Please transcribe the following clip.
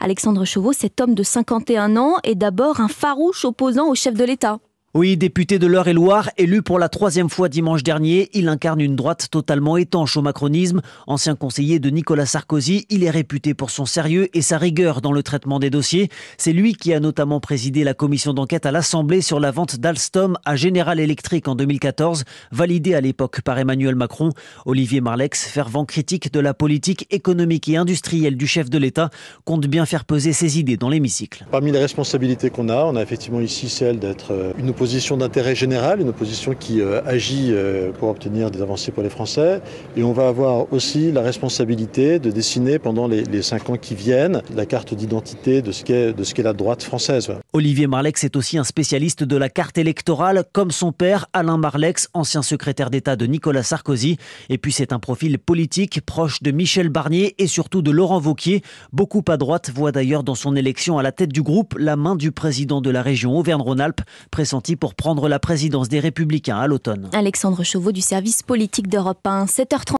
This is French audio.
Alexandre Chauveau, cet homme de 51 ans, est d'abord un farouche opposant au chef de l'État. Oui, député de l'Eure-et-Loire, élu pour la troisième fois dimanche dernier, il incarne une droite totalement étanche au macronisme. Ancien conseiller de Nicolas Sarkozy, il est réputé pour son sérieux et sa rigueur dans le traitement des dossiers. C'est lui qui a notamment présidé la commission d'enquête à l'Assemblée sur la vente d'Alstom à General Electric en 2014, validée à l'époque par Emmanuel Macron. Olivier Marlex, fervent critique de la politique économique et industrielle du chef de l'État, compte bien faire peser ses idées dans l'hémicycle. Parmi les responsabilités qu'on a, on a effectivement ici celle d'être euh, une opposition d'intérêt général, une opposition qui euh, agit euh, pour obtenir des avancées pour les Français. Et on va avoir aussi la responsabilité de dessiner pendant les, les cinq ans qui viennent la carte d'identité de ce qu'est qu la droite française. Olivier Marlex est aussi un spécialiste de la carte électorale, comme son père Alain Marlex, ancien secrétaire d'État de Nicolas Sarkozy. Et puis c'est un profil politique proche de Michel Barnier et surtout de Laurent Vauquier. Beaucoup à droite voit d'ailleurs dans son élection à la tête du groupe la main du président de la région Auvergne-Rhône-Alpes, pressenti pour prendre la présidence des Républicains à l'automne. Alexandre Chauveau du service politique d'Europe 1, 7h30.